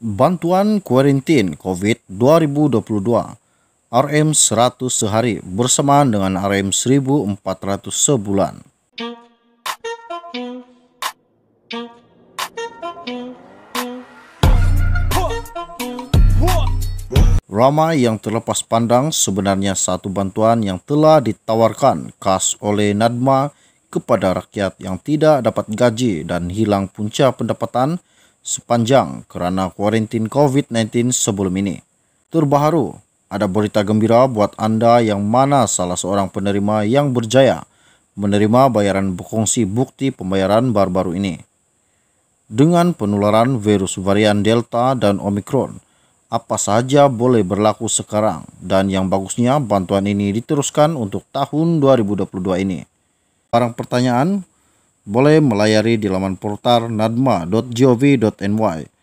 Bantuan Kuarantin COVID 2022 RM 100 sehari bersamaan dengan RM 1400 sebulan. Ramai yang terlepas pandang sebenarnya satu bantuan yang telah ditawarkan khas oleh Nadma kepada rakyat yang tidak dapat gaji dan hilang punca pendapatan – sepanjang kerana kuarantin COVID-19 sebelum ini. Terbaru, ada berita gembira buat Anda yang mana salah seorang penerima yang berjaya menerima bayaran berkongsi bukti pembayaran baru-baru ini. Dengan penularan virus varian Delta dan Omicron, apa saja boleh berlaku sekarang dan yang bagusnya bantuan ini diteruskan untuk tahun 2022 ini. Barang pertanyaan, boleh melayari di laman portal nadma.gov.ny.